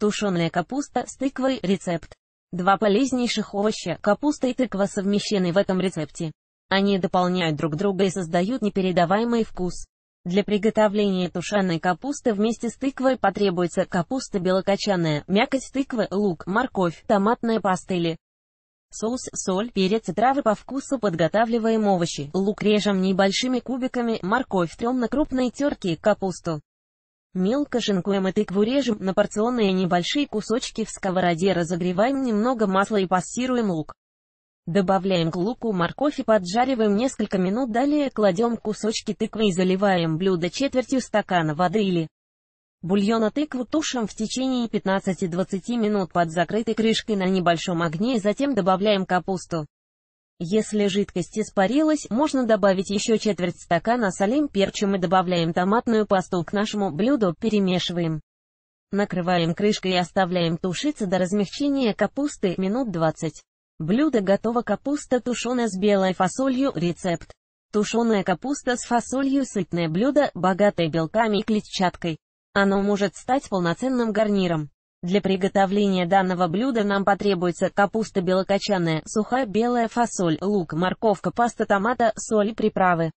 Тушеная капуста с тыквой рецепт. Два полезнейших овоща, капуста и тыква совмещены в этом рецепте. Они дополняют друг друга и создают непередаваемый вкус. Для приготовления тушеной капусты вместе с тыквой потребуется капуста белокочанная, мякоть тыквы, лук, морковь, томатная паста или соус, соль, перец и травы по вкусу подготавливаем овощи. Лук режем небольшими кубиками, морковь трем на крупной терке, капусту. Мелко шинкуем и тыкву режем на порционные небольшие кусочки в сковороде разогреваем немного масла и пассируем лук. Добавляем к луку морковь и поджариваем несколько минут, далее кладем кусочки тыквы и заливаем блюдо четвертью стакана воды или бульона тыквы тушим в течение 15-20 минут под закрытой крышкой на небольшом огне, затем добавляем капусту. Если жидкость испарилась, можно добавить еще четверть стакана солим, перчим и добавляем томатную пасту к нашему блюду, перемешиваем. Накрываем крышкой и оставляем тушиться до размягчения капусты минут 20. Блюдо готово капуста тушеная с белой фасолью, рецепт. Тушеная капуста с фасолью сытное блюдо, богатое белками и клетчаткой. Оно может стать полноценным гарниром. Для приготовления данного блюда нам потребуется капуста белокочанная, сухая белая фасоль, лук, морковка, паста томата, соль и приправы.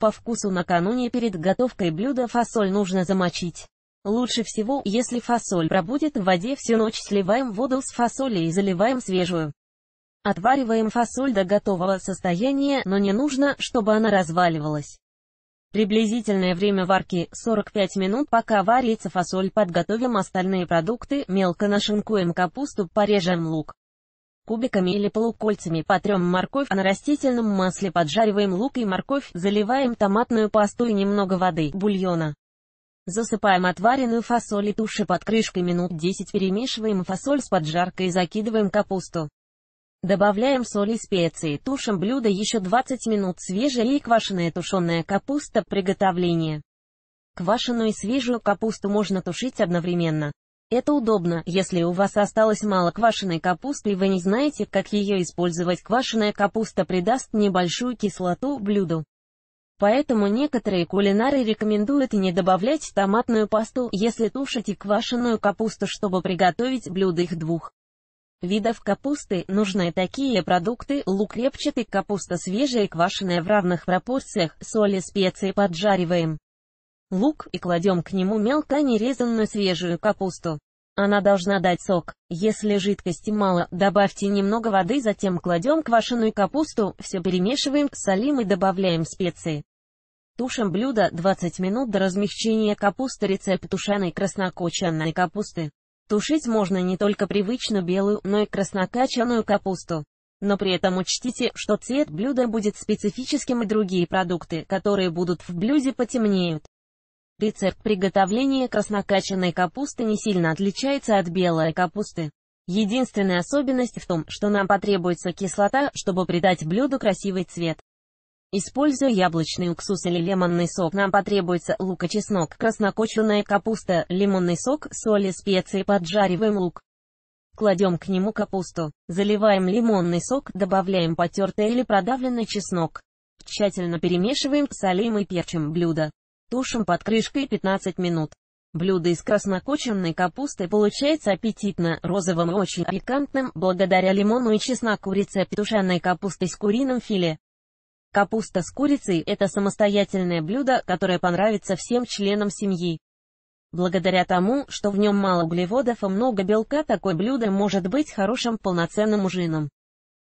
По вкусу накануне перед готовкой блюда фасоль нужно замочить. Лучше всего, если фасоль пробудет в воде всю ночь, сливаем воду с фасоли и заливаем свежую. Отвариваем фасоль до готового состояния, но не нужно, чтобы она разваливалась. Приблизительное время варки 45 минут, пока варится фасоль. Подготовим остальные продукты, мелко нашинкуем капусту, порежем лук кубиками или полукольцами, потрем морковь, а на растительном масле поджариваем лук и морковь, заливаем томатную пасту и немного воды, бульона. Засыпаем отваренную фасоль и туши под крышкой минут 10, перемешиваем фасоль с поджаркой и закидываем капусту. Добавляем соль и специи, тушим блюдо еще 20 минут. Свежая и квашеная тушеная капуста. Приготовление. Квашеную и свежую капусту можно тушить одновременно. Это удобно, если у вас осталось мало квашеной капусты и вы не знаете, как ее использовать. Квашеная капуста придаст небольшую кислоту блюду. Поэтому некоторые кулинары рекомендуют не добавлять томатную пасту, если тушите квашеную капусту, чтобы приготовить блюдо их двух. Видов капусты нужны такие продукты лук репчатый, капуста свежая и квашеная в равных пропорциях, соль и специи поджариваем. Лук и кладем к нему мелко нерезанную свежую капусту. Она должна дать сок. Если жидкости мало, добавьте немного воды, затем кладем квашеную капусту, все перемешиваем, солим и добавляем специи. Тушим блюдо 20 минут до размягчения капусты. Рецепт тушеной краснокочанной капусты. Тушить можно не только привычно белую, но и краснокачанную капусту. Но при этом учтите, что цвет блюда будет специфическим и другие продукты, которые будут в блюде потемнеют. Рецепт приготовления краснокачанной капусты не сильно отличается от белой капусты. Единственная особенность в том, что нам потребуется кислота, чтобы придать блюду красивый цвет. Используя яблочный уксус или лимонный сок, нам потребуется лук и чеснок, краснокочанная капуста, лимонный сок, соль и специи, поджариваем лук. Кладем к нему капусту, заливаем лимонный сок, добавляем потертый или продавленный чеснок. Тщательно перемешиваем, солим и перчим блюдо. Тушим под крышкой 15 минут. Блюдо из краснокоченной капусты получается аппетитно, розовым и очень пикантным, благодаря лимону и чесноку рецепт тушеной капусты с куриным филе. Капуста с курицей – это самостоятельное блюдо, которое понравится всем членам семьи. Благодаря тому, что в нем мало углеводов и много белка, такое блюдо может быть хорошим полноценным ужином.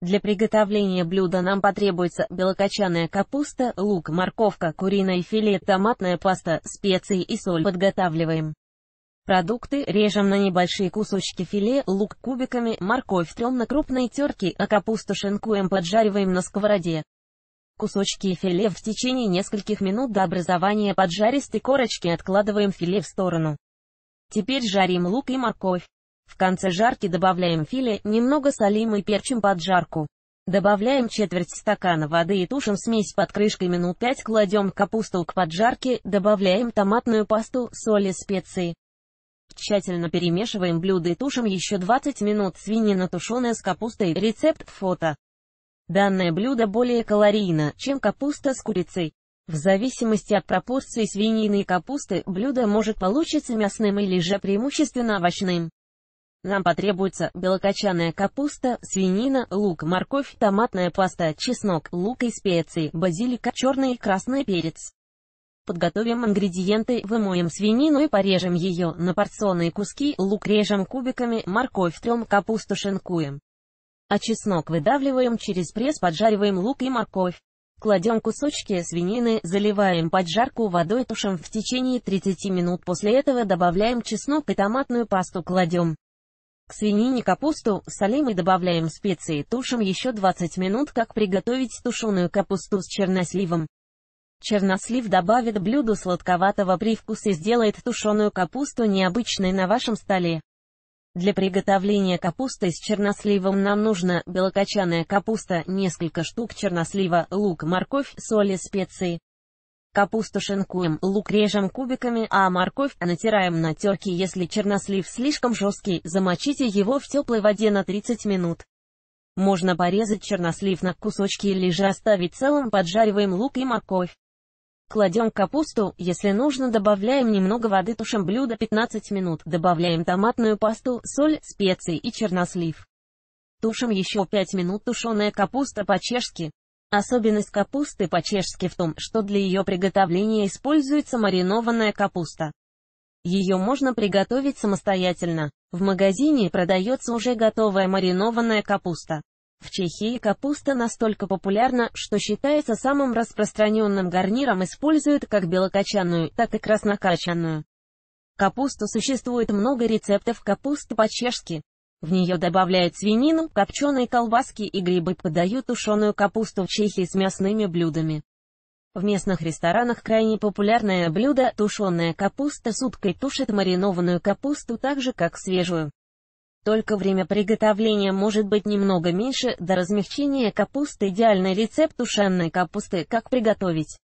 Для приготовления блюда нам потребуется белокочанная капуста, лук, морковка, куриное филе, томатная паста, специи и соль. Подготавливаем. Продукты режем на небольшие кусочки филе, лук кубиками, морковь трем на крупной терке, а капусту шинкуем поджариваем на сковороде. Кусочки филе в течение нескольких минут до образования поджаристой корочки откладываем филе в сторону. Теперь жарим лук и морковь. В конце жарки добавляем филе, немного солим и перчим поджарку. Добавляем четверть стакана воды и тушим смесь под крышкой минут 5, кладем капусту к поджарке, добавляем томатную пасту, соль и специи. Тщательно перемешиваем блюдо и тушим еще 20 минут свинина тушеная с капустой. Рецепт фото. Данное блюдо более калорийно, чем капуста с курицей. В зависимости от пропорции свинины и капусты, блюдо может получиться мясным или же преимущественно овощным. Нам потребуется белокочанная капуста, свинина, лук, морковь, томатная паста, чеснок, лук и специи, базилика, черный и красный перец. Подготовим ингредиенты, вымоем свинину и порежем ее на порционные куски, лук режем кубиками, морковь трем, капусту шинкуем а чеснок выдавливаем через пресс, поджариваем лук и морковь. Кладем кусочки свинины, заливаем поджарку водой, тушим в течение 30 минут. После этого добавляем чеснок и томатную пасту кладем. К свинине капусту солим и добавляем специи, тушим еще 20 минут, как приготовить тушеную капусту с черносливом. Чернослив добавит блюду сладковатого привкуса и сделает тушеную капусту необычной на вашем столе. Для приготовления капусты с черносливом нам нужно белокочанная капуста, несколько штук чернослива, лук, морковь, соль и специи. Капусту шинкуем, лук режем кубиками, а морковь натираем на терке. Если чернослив слишком жесткий, замочите его в теплой воде на 30 минут. Можно порезать чернослив на кусочки или же оставить целым, поджариваем лук и морковь. Кладем капусту, если нужно добавляем немного воды, тушим блюдо 15 минут, добавляем томатную пасту, соль, специи и чернослив. Тушим еще 5 минут тушеная капуста по-чешски. Особенность капусты по-чешски в том, что для ее приготовления используется маринованная капуста. Ее можно приготовить самостоятельно. В магазине продается уже готовая маринованная капуста. В Чехии капуста настолько популярна, что считается самым распространенным гарниром используют как белокочанную, так и краснокочанную. Капусту существует много рецептов капусты по-чешски. В нее добавляют свинину, копченые колбаски и грибы подают тушеную капусту в Чехии с мясными блюдами. В местных ресторанах крайне популярное блюдо – тушеная капуста с уткой тушит маринованную капусту так же, как свежую только время приготовления может быть немного меньше, до размягчения капусты идеальный рецепт тушенной капусты, как приготовить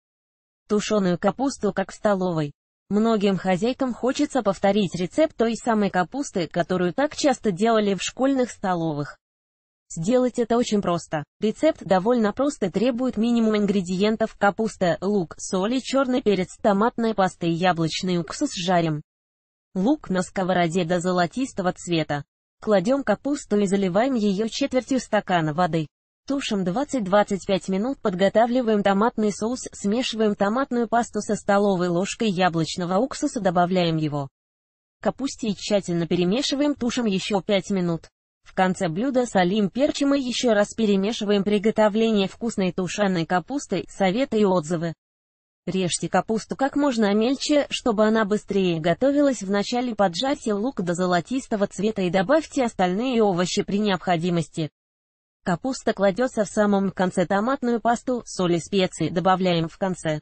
тушеную капусту, как в столовой. Многим хозяйкам хочется повторить рецепт той самой капусты, которую так часто делали в школьных столовых. Сделать это очень просто. Рецепт довольно прост и требует минимум ингредиентов капуста, лук, соль черный перец, томатная паста и яблочный уксус жарим. Лук на сковороде до золотистого цвета. Кладем капусту и заливаем ее четвертью стакана воды. Тушим 20-25 минут, подготавливаем томатный соус, смешиваем томатную пасту со столовой ложкой яблочного уксуса, добавляем его. Капусте и тщательно перемешиваем, тушим еще 5 минут. В конце блюда солим перчим и еще раз перемешиваем приготовление вкусной тушеной капусты, советы и отзывы. Режьте капусту как можно мельче, чтобы она быстрее готовилась. Вначале поджарьте лук до золотистого цвета и добавьте остальные овощи при необходимости. Капуста кладется в самом конце томатную пасту, соль и специи добавляем в конце.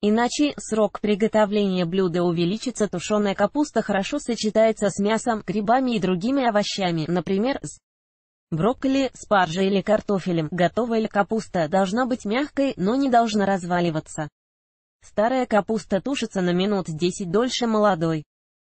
Иначе срок приготовления блюда увеличится. Тушеная капуста хорошо сочетается с мясом, грибами и другими овощами, например, с брокколи, спаржей или картофелем. Готовая капуста должна быть мягкой, но не должна разваливаться. Старая капуста тушится на минут 10 дольше молодой.